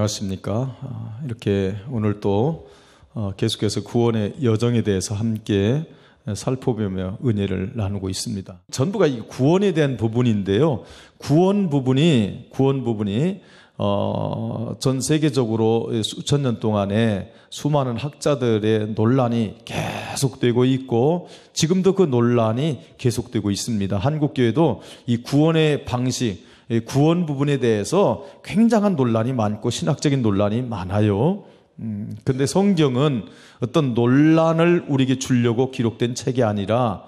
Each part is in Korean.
안녕하십니까. 아, 이렇게 오늘 또 어, 계속해서 구원의 여정에 대해서 함께 살펴보며 은혜를 나누고 있습니다. 전부가 이 구원에 대한 부분인데요. 구원 부분이, 구원 부분이, 어, 전 세계적으로 수천 년 동안에 수많은 학자들의 논란이 계속되고 있고, 지금도 그 논란이 계속되고 있습니다. 한국교회도 이 구원의 방식, 구원 부분에 대해서 굉장한 논란이 많고 신학적인 논란이 많아요. 음, 근데 성경은 어떤 논란을 우리에게 주려고 기록된 책이 아니라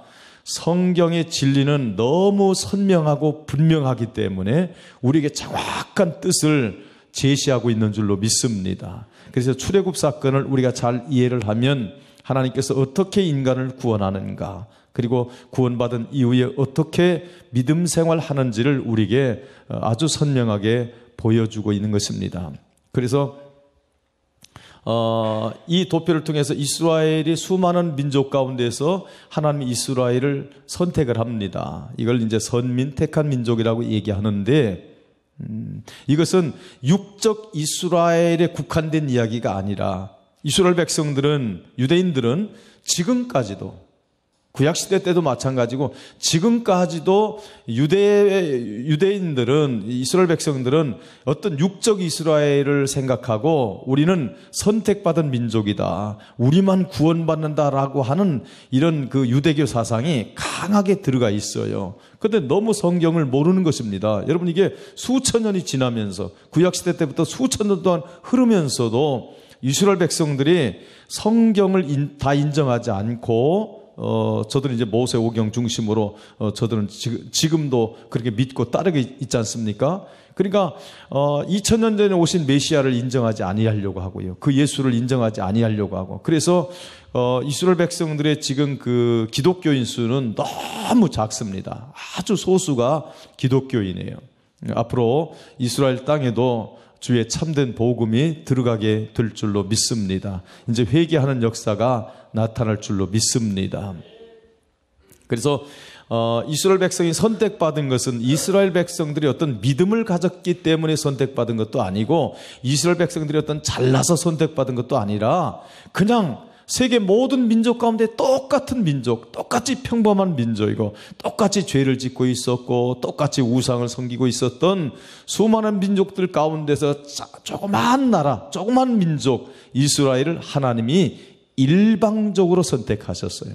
성경의 진리는 너무 선명하고 분명하기 때문에 우리에게 정확한 뜻을 제시하고 있는 줄로 믿습니다. 그래서 출애굽 사건을 우리가 잘 이해를 하면 하나님께서 어떻게 인간을 구원하는가 그리고 구원받은 이후에 어떻게 믿음 생활하는지를 우리에게 어, 아주 선명하게 보여주고 있는 것입니다. 그래서 어, 이 도표를 통해서 이스라엘이 수많은 민족 가운데서 하나님 이스라엘을 선택을 합니다. 이걸 이제 선민 택한 민족이라고 얘기하는데 음, 이것은 육적 이스라엘에 국한된 이야기가 아니라 이스라엘 백성들은 유대인들은 지금까지도 구약시대 때도 마찬가지고 지금까지도 유대, 유대인들은, 이스라엘 백성들은 어떤 육적 이스라엘을 생각하고 우리는 선택받은 민족이다. 우리만 구원받는다라고 하는 이런 그 유대교 사상이 강하게 들어가 있어요. 근데 너무 성경을 모르는 것입니다. 여러분 이게 수천 년이 지나면서 구약시대 때부터 수천 년 동안 흐르면서도 이스라엘 백성들이 성경을 다 인정하지 않고 어, 저들은 이제 모세 오경 중심으로 어, 저들은 지금, 도 그렇게 믿고 따르게 있지 않습니까? 그러니까 어, 2000년 전에 오신 메시아를 인정하지 아니하려고 하고요. 그 예수를 인정하지 아니하려고 하고. 그래서 어, 이스라엘 백성들의 지금 그 기독교인 수는 너무 작습니다. 아주 소수가 기독교인이에요. 앞으로 이스라엘 땅에도 주의 참된 복음이 들어가게 될 줄로 믿습니다. 이제 회개하는 역사가 나타날 줄로 믿습니다. 그래서 어, 이스라엘 백성이 선택받은 것은 이스라엘 백성들이 어떤 믿음을 가졌기 때문에 선택받은 것도 아니고 이스라엘 백성들이 어떤 잘나서 선택받은 것도 아니라 그냥 세계 모든 민족 가운데 똑같은 민족, 똑같이 평범한 민족이고, 똑같이 죄를 짓고 있었고, 똑같이 우상을 섬기고 있었던 수많은 민족들 가운데서 조그만 나라, 조그만 민족, 이스라엘을 하나님이 일방적으로 선택하셨어요.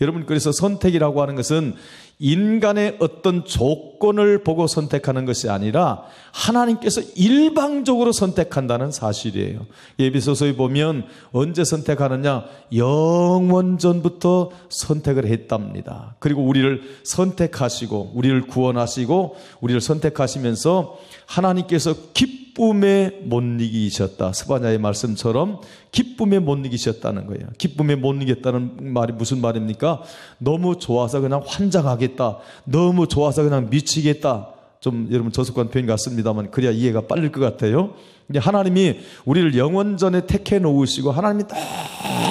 여러분, 그래서 선택이라고 하는 것은 인간의 어떤 조건을 보고 선택하는 것이 아니라 하나님께서 일방적으로 선택한다는 사실이에요. 예비소서에 보면 언제 선택하느냐? 영원 전부터 선택을 했답니다. 그리고 우리를 선택하시고, 우리를 구원하시고, 우리를 선택하시면서 하나님께서 깊 기쁨에 못 이기셨다. 스바냐의 말씀처럼 기쁨에 못 이기셨다는 거예요. 기쁨에 못 이겼다는 말이 무슨 말입니까? 너무 좋아서 그냥 환장하겠다. 너무 좋아서 그냥 미치겠다. 좀 여러분 저속한 표현 같습니다만 그래야 이해가 빠를 것 같아요. 근데 하나님이 우리를 영원전에 택해 놓으시고 하나님이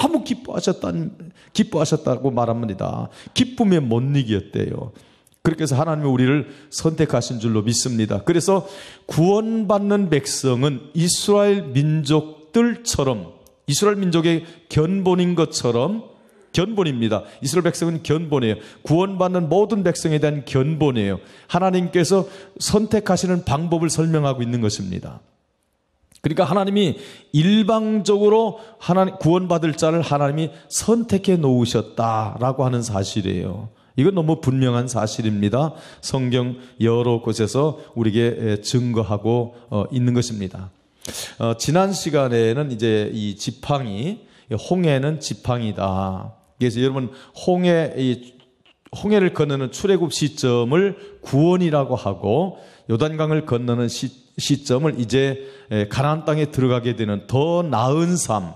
너무 기뻐하셨다 기뻐하셨다고 말합니다. 기쁨에 못 이겼대요. 그렇게 해서 하나님이 우리를 선택하신 줄로 믿습니다. 그래서 구원받는 백성은 이스라엘 민족들처럼 이스라엘 민족의 견본인 것처럼 견본입니다. 이스라엘 백성은 견본이에요. 구원받는 모든 백성에 대한 견본이에요. 하나님께서 선택하시는 방법을 설명하고 있는 것입니다. 그러니까 하나님이 일방적으로 하나님, 구원받을 자를 하나님이 선택해 놓으셨다라고 하는 사실이에요. 이건 너무 분명한 사실입니다. 성경 여러 곳에서 우리에게 증거하고 어, 있는 것입니다. 어, 지난 시간에는 이제 이 지팡이, 홍해는 지팡이다. 그래서 여러분, 홍해, 홍해를 건너는 출애굽 시점을 구원이라고 하고 요단강을 건너는 시, 점을 이제 가나 땅에 들어가게 되는 더 나은 삶,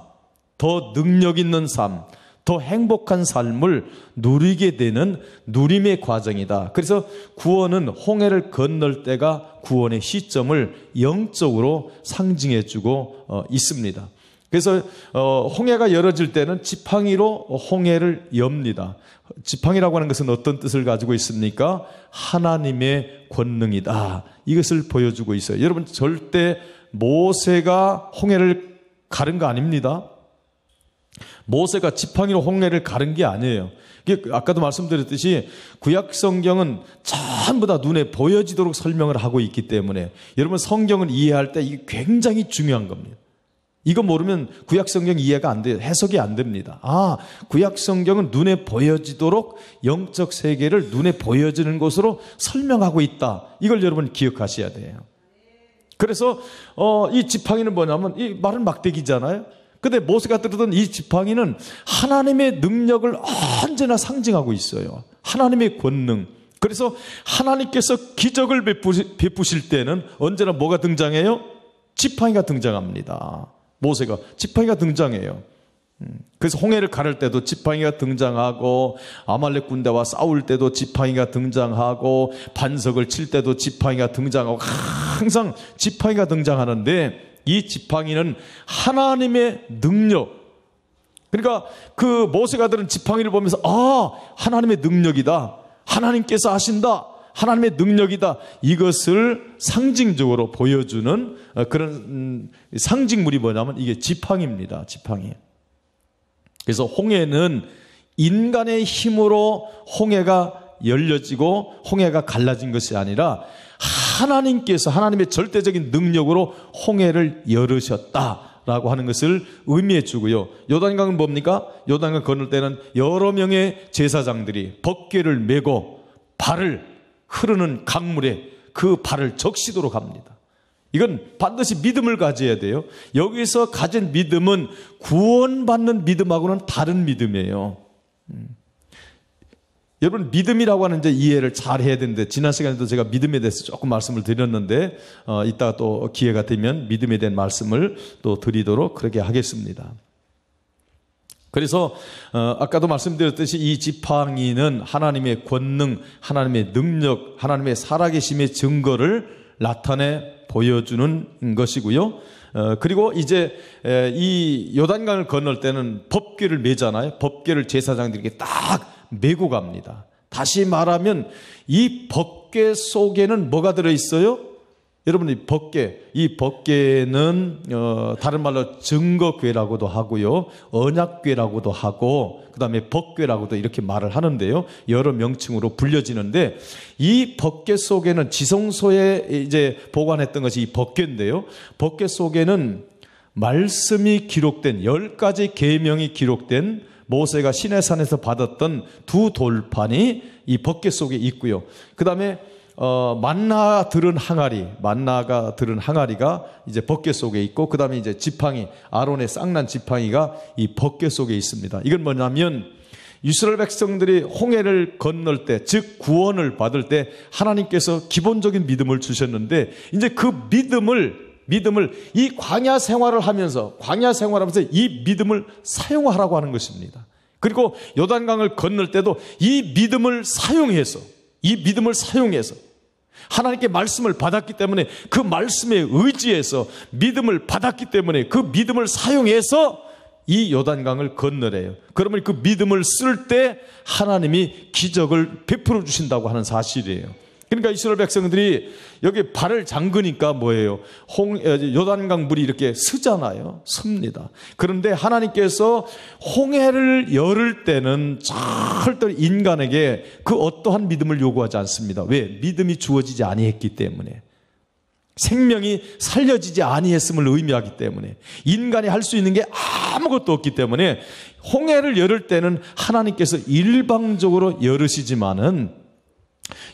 더 능력 있는 삶, 더 행복한 삶을 누리게 되는 누림의 과정이다. 그래서 구원은 홍해를 건널 때가 구원의 시점을 영적으로 상징해 주고 어, 있습니다. 그래서 어, 홍해가 열어질 때는 지팡이로 홍해를 엽니다. 지팡이라고 하는 것은 어떤 뜻을 가지고 있습니까? 하나님의 권능이다. 이것을 보여주고 있어요. 여러분 절대 모세가 홍해를 가른 거 아닙니다. 모세가 지팡이로 홍해를 가른 게 아니에요. 아까도 말씀드렸듯이 구약 성경은 전부 다 눈에 보여지도록 설명을 하고 있기 때문에 여러분 성경을 이해할 때 이게 굉장히 중요한 겁니다. 이거 모르면 구약 성경 이해가 안 돼요. 해석이 안 됩니다. 아, 구약 성경은 눈에 보여지도록 영적 세계를 눈에 보여지는 것으로 설명하고 있다. 이걸 여러분 기억하셔야 돼요. 그래서 어, 이 지팡이는 뭐냐면 이 말은 막대기잖아요. 근데 모세가 들었던 이 지팡이는 하나님의 능력을 언제나 상징하고 있어요. 하나님의 권능. 그래서 하나님께서 기적을 베푸실 때는 언제나 뭐가 등장해요? 지팡이가 등장합니다. 모세가 지팡이가 등장해요. 음, 그래서 홍해를 가를 때도 지팡이가 등장하고 아말렉 군대와 싸울 때도 지팡이가 등장하고 반석을 칠 때도 지팡이가 등장하고 항상 지팡이가 등장하는데 이 지팡이는 하나님의 능력. 그러니까 그 모세가 들은 지팡이를 보면서 아, 하나님의 능력이다. 하나님께서 하신다. 하나님의 능력이다. 이것을 상징적으로 보여주는 어, 그런 음, 상징물이 뭐냐면 이게 지팡이입니다. 지팡이. 그래서 홍해는 인간의 힘으로 홍해가 열려지고 홍해가 갈라진 것이 아니라 하나님께서 하나님의 절대적인 능력으로 홍해를 열으셨다라고 하는 것을 의미해 주고요. 요단강은 뭡니까? 요단강 건널 때는 여러 명의 제사장들이 벗개를 메고 발을 흐르는 강물에 그 발을 적시도록 합니다. 이건 반드시 믿음을 가져야 돼요. 여기서 가진 믿음은 구원받는 믿음하고는 다른 믿음이에요. 음. 여러분 믿음이라고 하는 이제 이해를 잘 해야 되는데 지난 시간에도 제가 믿음에 대해서 조금 말씀을 드렸는데 어, 이따 또 기회가 되면 믿음에 대한 말씀을 또 드리도록 그렇게 하겠습니다. 그래서 어, 아까도 말씀드렸듯이 이 지팡이는 하나님의 권능, 하나님의 능력, 하나님의 살아계심의 증거를 나타내 보여주는 것이고요. 어, 그리고 이제 이 요단강을 건널 때는 법궤를 매잖아요. 법궤를 제사장들에게 딱 메고 갑니다. 다시 말하면 이 법계 속에는 뭐가 들어 있어요? 여러분 이 법계 이 법계는 어, 다른 말로 증거궤라고도 하고요 언약궤라고도 하고 그다음에 법궤라고도 이렇게 말을 하는데요 여러 명칭으로 불려지는데 이 법계 속에는 지성소에 이제 보관했던 것이 이 법계인데요 법계 속에는 말씀이 기록된 열 가지 계명이 기록된 모세가 시내산에서 받았던 두 돌판이 이 벗개 속에 있고요. 그 다음에 어, 만나 들은 항아리, 만나가 들은 항아리가 이제 벗개 속에 있고, 그 다음에 이제 지팡이, 아론의 쌍난 지팡이가 이 벗개 속에 있습니다. 이건 뭐냐면, 이스라엘 백성들이 홍해를 건널 때, 즉 구원을 받을 때 하나님께서 기본적인 믿음을 주셨는데, 이제 그 믿음을 믿음을 이 광야 생활을 하면서 광야 생활하면서 이 믿음을 사용하라고 하는 것입니다. 그리고 요단강을 건널 때도 이 믿음을 사용해서 이 믿음을 사용해서 하나님께 말씀을 받았기 때문에 그 말씀에 의지해서 믿음을 받았기 때문에 그 믿음을 사용해서 이 요단강을 건너래요. 그러면 그 믿음을 쓸 때 하나님이 기적을 베풀어 주신다고 하는 사실이에요. 그러니까 이스라엘 백성들이 여기 발을 잠그니까 뭐예요? 홍, 요단강 물이 이렇게 스잖아요. 습니다. 그런데 하나님께서 홍해를 열을 때는 절대 인간에게 그 어떠한 믿음을 요구하지 않습니다. 왜? 믿음이 주어지지 아니했기 때문에. 생명이 살려지지 아니했음을 의미하기 때문에 인간이 할 수 있는 게 아무것도 없기 때문에 홍해를 열을 때는 하나님께서 일방적으로 열으시지만은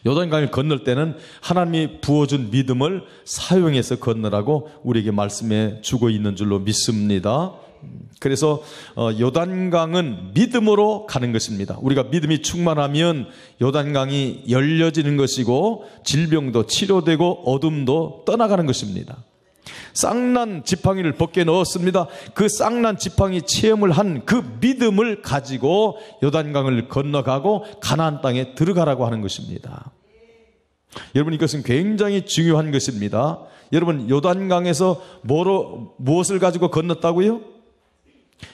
요단강을 건널 때는 하나님이 부어준 믿음을 사용해서 건너라고 우리에게 말씀해 주고 있는 줄로 믿습니다. 그래서 요단강은 어, 믿음으로 가는 것입니다. 우리가 믿음이 충만하면 요단강이 열려지는 것이고 질병도 치료되고 어둠도 떠나가는 것입니다. 쌍난 지팡이를 벗겨 넣었습니다. 그 쌍난 지팡이 체험을 한 그 믿음을 가지고 요단강을 건너가고 가나안 땅에 들어가라고 하는 것입니다. 여러분 이것은 굉장히 중요한 것입니다. 여러분 요단강에서 뭐로 무엇을 가지고 건넜다고요?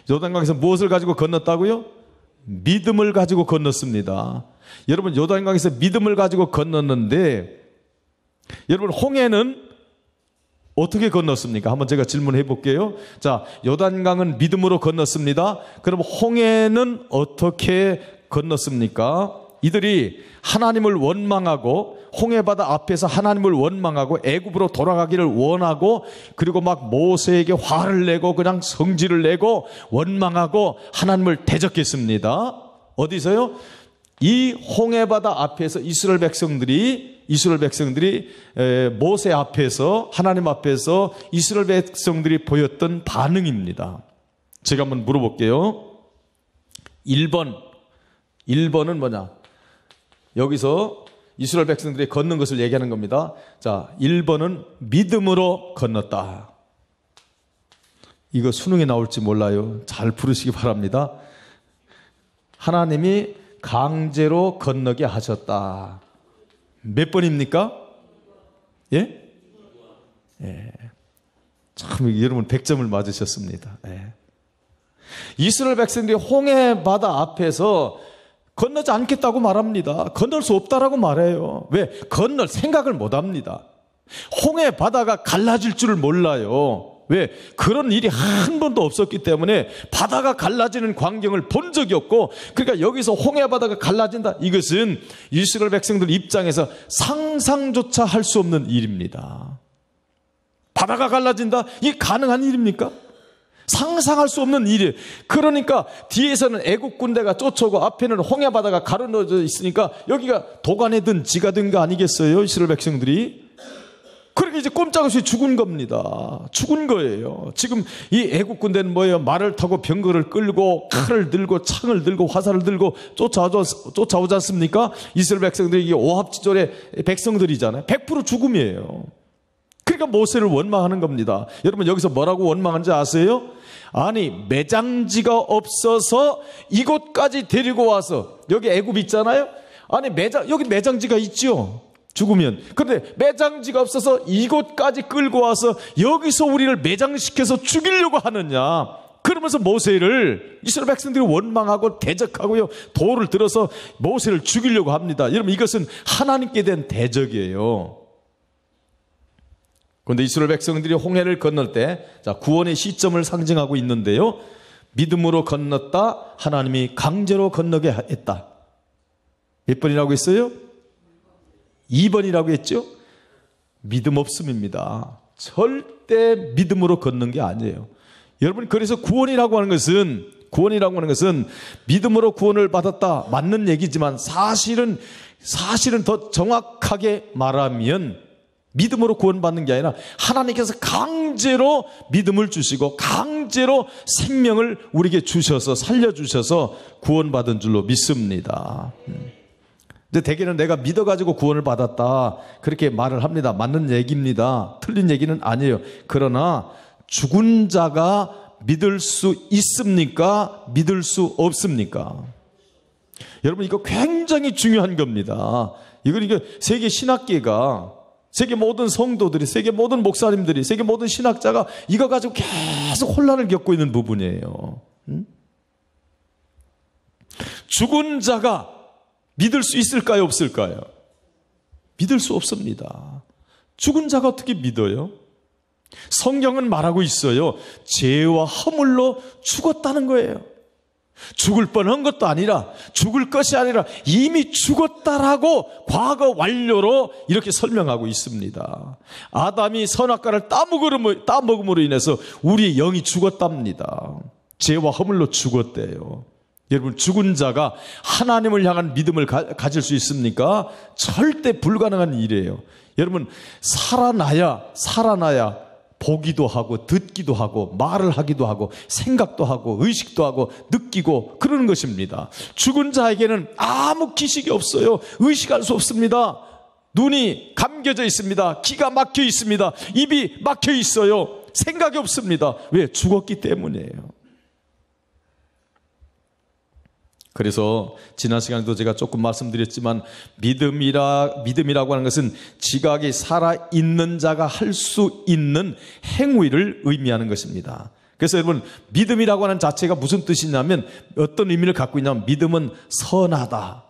요단강에서 무엇을 가지고 건넜다고요? 믿음을 가지고 건넜습니다. 여러분 요단강에서 믿음을 가지고 건넜는데 여러분 홍해는 어떻게 건넜습니까? 한번 제가 질문해 볼게요. 자, 요단강은 믿음으로 건넜습니다. 그럼 홍해는 어떻게 건넜습니까? 이들이 하나님을 원망하고 홍해바다 앞에서 하나님을 원망하고 애굽으로 돌아가기를 원하고 그리고 막 모세에게 화를 내고 그냥 성질을 내고 원망하고 하나님을 대적했습니다. 어디서요? 이 홍해바다 앞에서 이스라엘 백성들이 이스라엘 백성들이 모세 앞에서 하나님 앞에서 이스라엘 백성들이 보였던 반응입니다. 제가 한번 물어볼게요. 1번 1번은 뭐냐? 여기서 이스라엘 백성들이 걷는 것을 얘기하는 겁니다. 자, 1번은 믿음으로 건넜다. 이거 수능에 나올지 몰라요. 잘 부르시기 바랍니다. 하나님이 강제로 건너게 하셨다. 몇 번입니까? 예? 예. 참, 여러분 100점을 맞으셨습니다. 예. 이스라엘 백성들이 홍해 바다 앞에서 건너지 않겠다고 말합니다. 건널 수 없다라고 말해요. 왜? 건널 생각을 못 합니다. 홍해 바다가 갈라질 줄을 몰라요. 왜? 그런 일이 한 번도 없었기 때문에 바다가 갈라지는 광경을 본 적이 없고 그러니까 여기서 홍해 바다가 갈라진다. 이것은 이스라엘 백성들 입장에서 상상조차 할 수 없는 일입니다. 바다가 갈라진다. 이게 가능한 일입니까? 상상할 수 없는 일이에요. 그러니까 뒤에서는 애국 군대가 쫓아오고 앞에는 홍해 바다가 가로놓여 있으니까 여기가 도가내든 지가 든거 아니겠어요? 이스라엘 백성들이. 그렇게 이제 꼼짝없이 죽은 겁니다. 죽은 거예요. 지금 이 애국 군대는 뭐예요? 말을 타고 병거를 끌고 칼을 들고 창을 들고 화살을 들고 쫓아오지, 쫓아오지 않습니까? 이스라엘 백성들이 이게 오합지졸의 백성들이잖아요. 100% 죽음이에요. 그러니까 모세를 원망하는 겁니다. 여러분 여기서 뭐라고 원망한지 아세요? 아니 매장지가 없어서 이곳까지 데리고 와서 여기 애굽 있잖아요. 아니 매장 여기 매장지가 있죠. 죽으면. 그런데 매장지가 없어서 이곳까지 끌고 와서 여기서 우리를 매장시켜서 죽이려고 하느냐. 그러면서 모세를 이스라엘 백성들이 원망하고 대적하고요. 돌을 들어서 모세를 죽이려고 합니다. 여러분 이것은 하나님께 된 대적이에요. 그런데 이스라엘 백성들이 홍해를 건널 때 자, 구원의 시점을 상징하고 있는데요. 믿음으로 건넜다. 하나님이 강제로 건너게 했다. 몇 번이라고 했어요? 2번이라고 했죠? 믿음 없음입니다. 절대 믿음으로 걷는 게 아니에요. 여러분, 그래서 구원이라고 하는 것은, 구원이라고 하는 것은 믿음으로 구원을 받았다. 맞는 얘기지만 사실은, 사실은 더 정확하게 말하면 믿음으로 구원받는 게 아니라 하나님께서 강제로 믿음을 주시고 강제로 생명을 우리에게 주셔서 살려주셔서 구원받은 줄로 믿습니다. 음. 근데 대개는 내가 믿어가지고 구원을 받았다. 그렇게 말을 합니다. 맞는 얘기입니다. 틀린 얘기는 아니에요. 그러나 죽은 자가 믿을 수 있습니까? 믿을 수 없습니까? 여러분, 이거 굉장히 중요한 겁니다. 이걸 이게 세계 신학계가 세계 모든 성도들이, 세계 모든 목사님들이, 세계 모든 신학자가 이거 가지고 계속 혼란을 겪고 있는 부분이에요. 응? 죽은 자가 믿을 수 있을까요? 없을까요? 믿을 수 없습니다. 죽은 자가 어떻게 믿어요? 성경은 말하고 있어요. 죄와 허물로 죽었다는 거예요. 죽을 뻔한 것도 아니라 죽을 것이 아니라 이미 죽었다라고 과거 완료로 이렇게 설명하고 있습니다. 아담이 선악과를 따먹음으로 인해서 우리의 영이 죽었답니다. 죄와 허물로 죽었대요. 여러분 죽은 자가 하나님을 향한 믿음을 가, 질수 있습니까? 절대 불가능한 일이에요. 여러분 살아나야 살아나야 보기도 하고 듣기도 하고 말을 하기도 하고 생각도 하고 의식도 하고 느끼고 그러는 것입니다. 죽은 자에게는 아무 기식이 없어요. 의식할 수 없습니다. 눈이 감겨져 있습니다. 귀가 막혀 있습니다. 입이 막혀 있어요. 생각이 없습니다. 왜? 죽었기 때문이에요. 그래서 지난 시간에도 제가 조금 말씀드렸지만 믿음이라 믿음이라고 하는 것은 지각이 살아 있는 자가 할 수 있는 행위를 의미하는 것입니다. 그래서 여러분 믿음이라고 하는 자체가 무슨 뜻이냐면 어떤 의미를 갖고 있냐면 믿음은 선하다.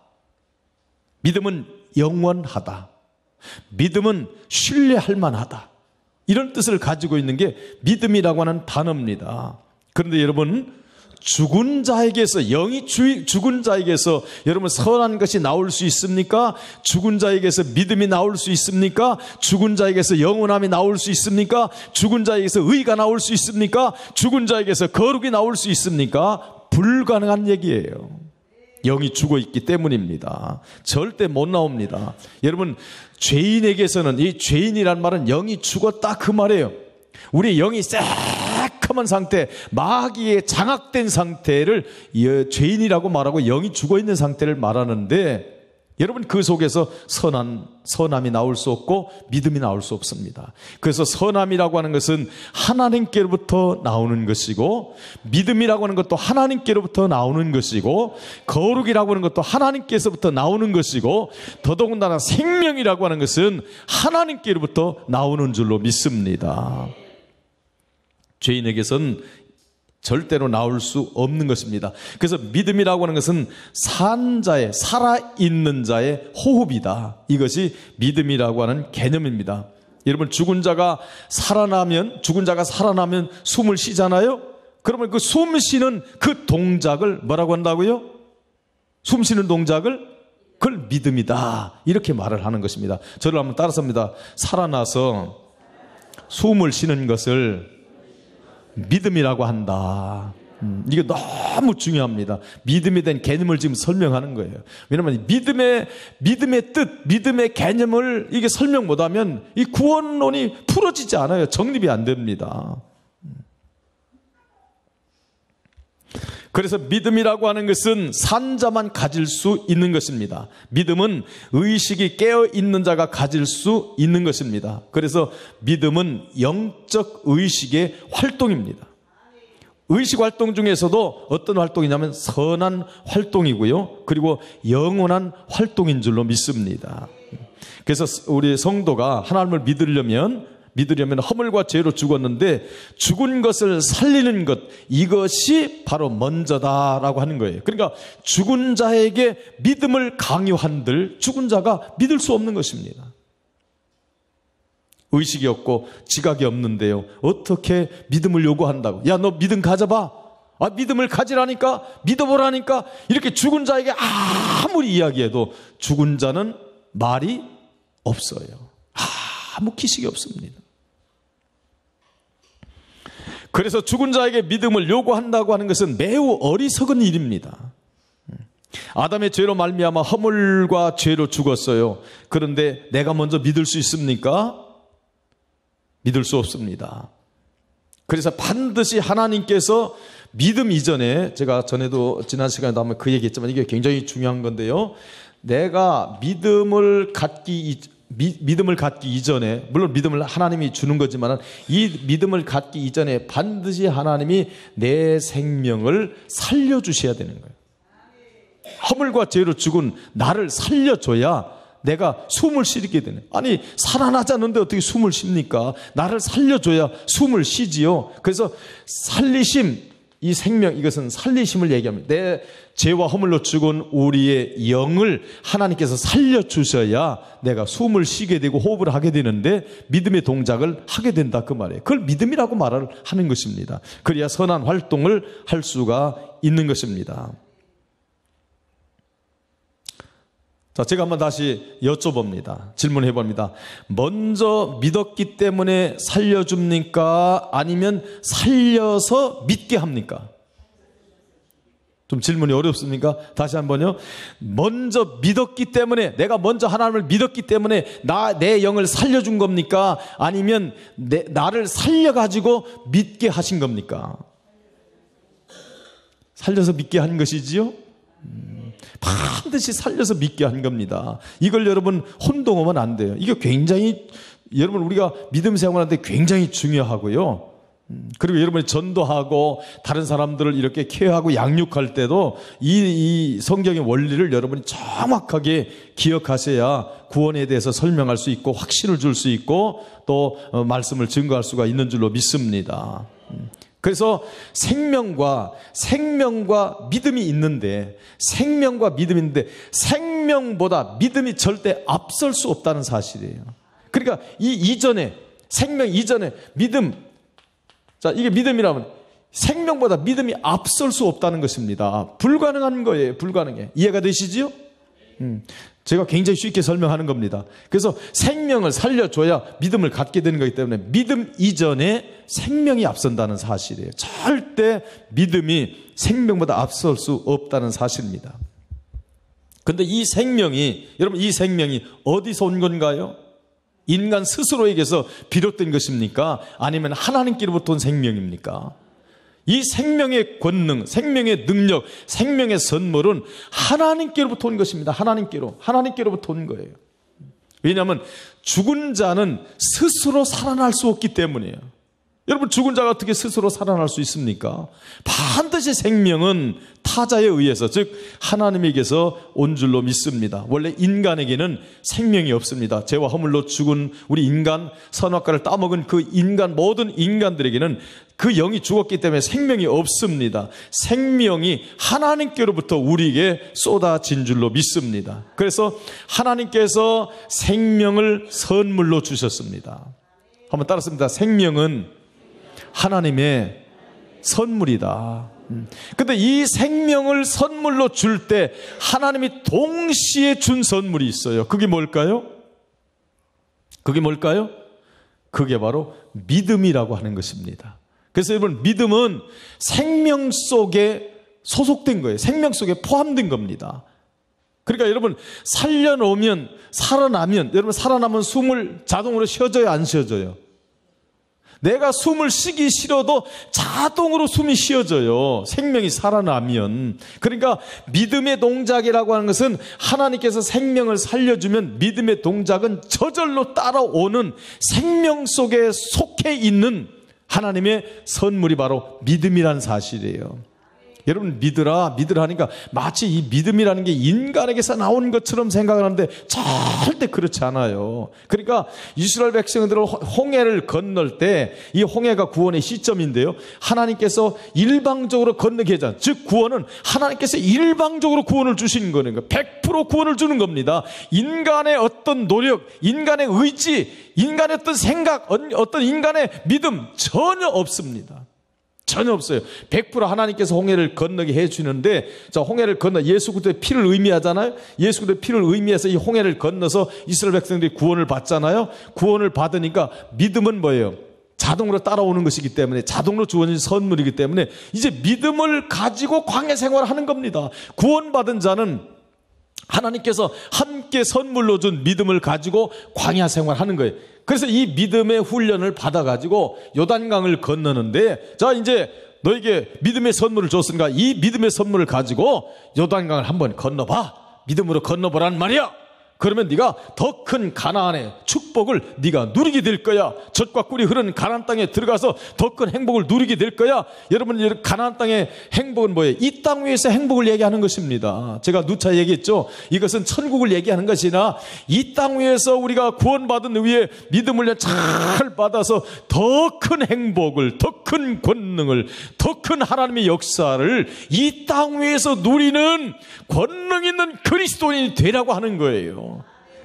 믿음은 영원하다. 믿음은 신뢰할 만하다. 이런 뜻을 가지고 있는 게 믿음이라고 하는 단어입니다. 그런데 여러분 죽은 자에게서 영이 죽은 자에게서 여러분 선한 것이 나올 수 있습니까? 죽은 자에게서 믿음이 나올 수 있습니까? 죽은 자에게서 영원함이 나올 수 있습니까? 죽은 자에게서 의가 나올 수 있습니까? 죽은 자에게서 거룩이 나올 수 있습니까? 불가능한 얘기예요. 영이 죽어 있기 때문입니다. 절대 못 나옵니다. 여러분 죄인에게서는 이 죄인이란 말은 영이 죽었다 그 말이에요. 우리 영이 쎄 비참한 상태, 마귀의 장악된 상태를 죄인이라고 말하고 영이 죽어 있는 상태를 말하는데 여러분 그 속에서 선한 선함이 나올 수 없고 믿음이 나올 수 없습니다. 그래서 선함이라고 하는 것은 하나님께로부터 나오는 것이고 믿음이라고 하는 것도 하나님께로부터 나오는 것이고 거룩이라고 하는 것도 하나님께서부터 나오는 것이고 더더군다나 생명이라고 하는 것은 하나님께로부터 나오는 줄로 믿습니다. 죄인에게선 절대로 나올 수 없는 것입니다. 그래서 믿음이라고 하는 것은 산 자의, 살아있는 자의 호흡이다. 이것이 믿음이라고 하는 개념입니다. 여러분, 죽은 자가 살아나면, 죽은 자가 살아나면 숨을 쉬잖아요? 그러면 그 숨 쉬는 그 동작을 뭐라고 한다고요? 숨 쉬는 동작을 그걸 믿음이다. 이렇게 말을 하는 것입니다. 저를 한번 따라서 합니다. 살아나서 숨을 쉬는 것을 믿음이라고 한다. 음, 이게 너무 중요합니다. 믿음에 대한 개념을 지금 설명하는 거예요. 왜냐하면 믿음의 믿음의 뜻, 믿음의 개념을 이게 설명 못하면 이 구원론이 풀어지지 않아요. 정립이 안 됩니다. 그래서 믿음이라고 하는 것은 산자만 가질 수 있는 것입니다. 믿음은 의식이 깨어 있는 자가 가질 수 있는 것입니다. 그래서 믿음은 영적 의식의 활동입니다. 의식 활동 중에서도 어떤 활동이냐면 선한 활동이고요. 그리고 영원한 활동인 줄로 믿습니다. 그래서 우리 성도가 하나님을 믿으려면 믿으려면 허물과 죄로 죽었는데 죽은 것을 살리는 것 이것이 바로 먼저다라고 하는 거예요. 그러니까 죽은 자에게 믿음을 강요한들 죽은 자가 믿을 수 없는 것입니다. 의식이 없고 지각이 없는데요. 어떻게 믿음을 요구한다고? 야, 너 믿음 가져봐. 아, 믿음을 가지라니까, 믿어보라니까, 이렇게 죽은 자에게 아무리 이야기해도 죽은 자는 말이 없어요. 아무 기식이 없습니다. 그래서 죽은 자에게 믿음을 요구한다고 하는 것은 매우 어리석은 일입니다. 아담의 죄로 말미암아 허물과 죄로 죽었어요. 그런데 내가 먼저 믿을 수 있습니까? 믿을 수 없습니다. 그래서 반드시 하나님께서 믿음 이전에 제가 전에도 지난 시간에도 한번 그 얘기했지만 이게 굉장히 중요한 건데요. 내가 믿음을 갖기 미, 믿음을 갖기 이전에 물론 믿음을 하나님이 주는 거지만 이 믿음을 갖기 이전에 반드시 하나님이 내 생명을 살려 주셔야 되는 거예요. 허물과 죄로 죽은 나를 살려줘야 내가 숨을 쉬게 되네. 아니, 살아나자는데 어떻게 숨을 쉽니까? 나를 살려줘야 숨을 쉬지요. 그래서 살리심, 이 생명 이것은 살리심을 얘기합니다. 내 죄와 허물로 죽은 우리의 영을 하나님께서 살려 주셔야 내가 숨을 쉬게 되고 호흡을 하게 되는데 믿음의 동작을 하게 된다 그 말이에요. 그걸 믿음이라고 말을 하는 것입니다. 그래야 선한 활동을 할 수가 있는 것입니다. 자, 제가 한번 다시 여쭤봅니다. 질문해 봅니다. 먼저 믿었기 때문에 살려줍니까? 아니면 살려서 믿게 합니까? 좀 질문이 어렵습니까? 다시 한번요. 먼저 믿었기 때문에 내가 먼저 하나님을 믿었기 때문에 나 내 영을 살려준 겁니까? 아니면 내, 나를 살려가지고 믿게 하신 겁니까? 살려서 믿게 한 것이지요? 음. 반드시 살려서 믿게 한 겁니다. 이걸 여러분 혼동하면 안 돼요. 이게 굉장히 여러분 우리가 믿음 생활하는데 굉장히 중요하고요. 음, 그리고 여러분이 전도하고 다른 사람들을 이렇게 케어하고 양육할 때도 이, 이, 성경의 원리를 여러분이 정확하게 기억하셔야 구원에 대해서 설명할 수 있고 확신을 줄 수 있고 또 어, 말씀을 증거할 수가 있는 줄로 믿습니다. 음, 그래서 생명과 생명과 믿음이 있는데 생명과 믿음인데 생명보다 믿음이 절대 앞설 수 없다는 사실이에요. 그러니까 이 이전에 생명 이전에 믿음 자 이게 믿음이라면 생명보다 믿음이 앞설 수 없다는 것입니다. 불가능한 거예요. 불가능해. 이해가 되시지요? 음. 제가 굉장히 쉽게 설명하는 겁니다. 그래서 생명을 살려줘야 믿음을 갖게 되는 거기 때문에 믿음 이전에 생명이 앞선다는 사실이에요. 절대 믿음이 생명보다 앞설 수 없다는 사실입니다. 근데 이 생명이, 여러분 이 생명이 어디서 온 건가요? 인간 스스로에게서 비롯된 것입니까? 아니면 하나님께로부터 온 생명입니까? 이 생명의 권능, 생명의 능력, 생명의 선물은 하나님께로부터 온 것입니다. 하나님께로. 하나님께로부터 온 거예요. 왜냐하면 죽은 자는 스스로 살아날 수 없기 때문이에요. 여러분 죽은 자가 어떻게 스스로 살아날 수 있습니까? 반드시 생명은 타자에 의해서 즉 하나님에게서 온 줄로 믿습니다. 원래 인간에게는 생명이 없습니다. 죄와 허물로 죽은 우리 인간 선악과를 따먹은 그 인간 모든 인간들에게는 그 영이 죽었기 때문에 생명이 없습니다. 생명이 하나님께로부터 우리에게 쏟아진 줄로 믿습니다. 그래서 하나님께서 생명을 선물로 주셨습니다. 한번 따랐습니다. 생명은 하나님의 선물이다. 음. 근데 이 생명을 선물로 줄 때 하나님이 동시에 준 선물이 있어요. 그게 뭘까요? 그게 뭘까요? 그게 바로 믿음이라고 하는 것입니다. 그래서 여러분, 믿음은 생명 속에 소속된 거예요. 생명 속에 포함된 겁니다. 그러니까 여러분, 살려놓으면, 살아나면, 여러분, 살아나면 숨을 자동으로 쉬어져요, 안 쉬어져요? 내가 숨을 쉬기 싫어도 자동으로 숨이 쉬어져요. 생명이 살아나면. 그러니까 믿음의 동작이라고 하는 것은 하나님께서 생명을 살려주면 믿음의 동작은 저절로 따라오는 생명 속에 속해 있는 하나님의 선물이 바로 믿음이란 사실이에요. 여러분 믿으라 믿으라 하니까 마치 이 믿음이라는 게 인간에게서 나온 것처럼 생각을 하는데 절대 그렇지 않아요. 그러니까 이스라엘 백성들을 홍해를 건널 때 이 홍해가 구원의 시점인데요. 하나님께서 일방적으로 건너게 하자. 즉 구원은 하나님께서 일방적으로 구원을 주시는 거는 거. 그 100% 구원을 주는 겁니다. 인간의 어떤 노력, 인간의 의지, 인간의 어떤 생각, 어떤 인간의 믿음 전혀 없습니다. 전혀 없어요. 100% 하나님께서 홍해를 건너게 해주는데, 자, 홍해를 건너, 예수 그리의 피를 의미하잖아요? 예수 그리의 피를 의미해서 이 홍해를 건너서 이스라엘 백성들이 구원을 받잖아요? 구원을 받으니까 믿음은 뭐예요? 자동으로 따라오는 것이기 때문에 자동으로 주어진 선물이기 때문에 이제 믿음을 가지고 광해 생활하는 겁니다. 구원받은 자는 하나님께서 함께 선물로 준 믿음을 가지고 광야 생활하는 거예요. 그래서 이 믿음의 훈련을 받아가지고 요단강을 건너는데 자 이제 너에게 믿음의 선물을 줬으니까 이 믿음의 선물을 가지고 요단강을 한번 건너봐 믿음으로 건너보란 말이야 그러면 네가 더 큰 가나안의 축복을 네가 누리게 될 거야. 젖과 꿀이 흐르는 가나안 땅에 들어가서 더 큰 행복을 누리게 될 거야. 여러분 가나안 땅의 행복은 뭐예요? 이 땅 위에서 행복을 얘기하는 것입니다. 제가 누차 얘기했죠. 이것은 천국을 얘기하는 것이나 이 땅 위에서 우리가 구원받은 후에 믿음을 잘 받아서 더 큰 행복을, 더 큰 권능을, 더 큰 하나님의 역사를 이 땅 위에서 누리는 권능 있는 그리스도인이 되라고 하는 거예요.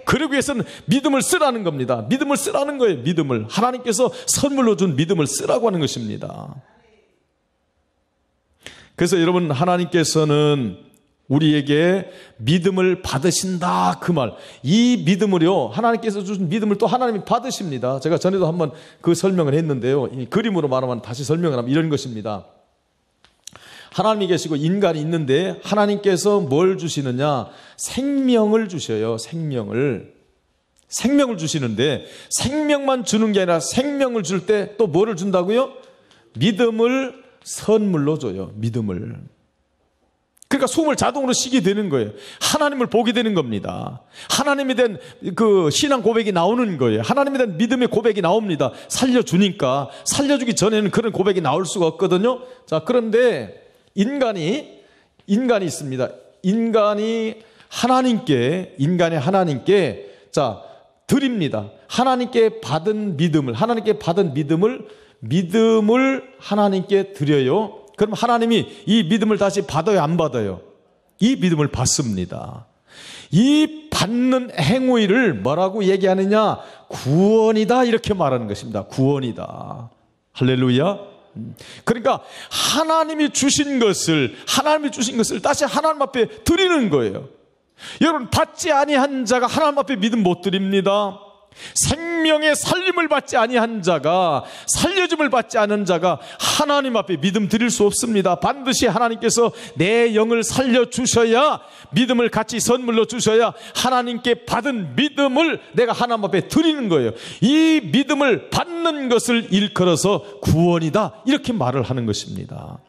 그러기 위해서는 믿음을 쓰라는 겁니다. 믿음을 쓰라는 거예요. 믿음을. 하나님께서 선물로 준 믿음을 쓰라고 하는 것입니다. 그래서 여러분 하나님께서는 우리에게 믿음을 받으신다 그 말. 이 믿음을요. 하나님께서 주신 믿음을 또 하나님이 받으십니다. 제가 전에도 한번 그 설명을 했는데요. 이 그림으로 말하면 다시 설명을 하면 이런 것입니다. 하나님이 계시고 인간이 있는데 하나님께서 뭘 주시느냐? 생명을 주셔요. 생명을. 생명을 주시는데 생명만 주는 게 아니라 생명을 줄 때 또 뭐를 준다고요? 믿음을 선물로 줘요. 믿음을. 그러니까 숨을 자동으로 쉬게 되는 거예요. 하나님을 보게 되는 겁니다. 하나님에 대한 그 신앙 고백이 나오는 거예요. 하나님에 대한 믿음의 고백이 나옵니다. 살려주니까. 살려주기 전에는 그런 고백이 나올 수가 없거든요. 자, 그런데 인간이 인간이 있습니다. 인간이 하나님께 인간의 하나님께 자 드립니다. 하나님께 받은 믿음을 하나님께 받은 믿음을 믿음을 하나님께 드려요. 그럼 하나님이 이 믿음을 다시 받아요, 안 받아요? 이 믿음을 받습니다. 이 받는 행위를 뭐라고 얘기하느냐? 구원이다. 이렇게 말하는 것입니다. 구원이다. 할렐루야. 그러니까 하나님이 주신 것을 하나님이 주신 것을 다시 하나님 앞에 드리는 거예요. 여러분 받지 아니한 자가 하나님 앞에 믿음 못 드립니다. 생명의 살림을 받지 아니한 자가 살려줌을 받지 않은 자가 하나님 앞에 믿음 드릴 수 없습니다. 반드시 하나님께서 내 영을 살려 주셔야 믿음을 같이 선물로 주셔야 하나님께 받은 믿음을 내가 하나님 앞에 드리는 거예요. 이 믿음을 받는 것을 일컬어서 구원이다 이렇게 말을 하는 것입니다.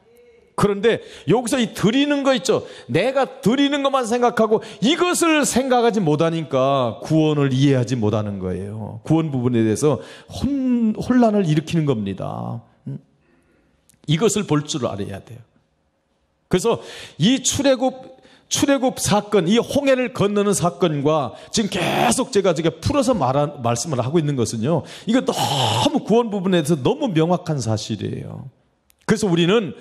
그런데 여기서 이 드리는 거 있죠. 내가 드리는 것만 생각하고 이것을 생각하지 못하니까 구원을 이해하지 못하는 거예요. 구원 부분에 대해서 혼, 혼란을 일으키는 겁니다. 음. 이것을 볼 줄 알아야 돼요. 그래서 이 출애굽 출애굽 사건, 이 홍해를 건너는 사건과 지금 계속 제가 지금 풀어서 말한, 말씀을 하고 있는 것은요. 이거 너무 구원 부분에 대해서 너무 명확한 사실이에요. 그래서 우리는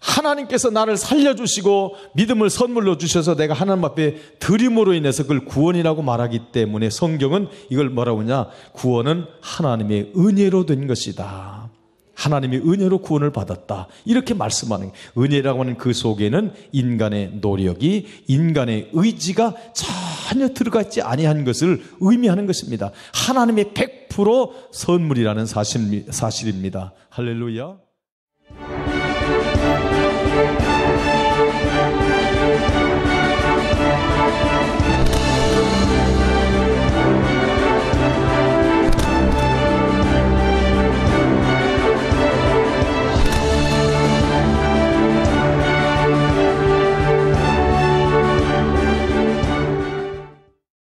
하나님께서 나를 살려주시고 믿음을 선물로 주셔서 내가 하나님 앞에 드림으로 인해서 그걸 구원이라고 말하기 때문에 성경은 이걸 뭐라고 하냐? 구원은 하나님의 은혜로 된 것이다. 하나님의 은혜로 구원을 받았다. 이렇게 말씀하는 은혜라고 하는 그 속에는 인간의 노력이 인간의 의지가 전혀 들어가 있지 아니한 것을 의미하는 것입니다. 하나님의 100% 선물이라는 사실, 사실입니다. 할렐루야.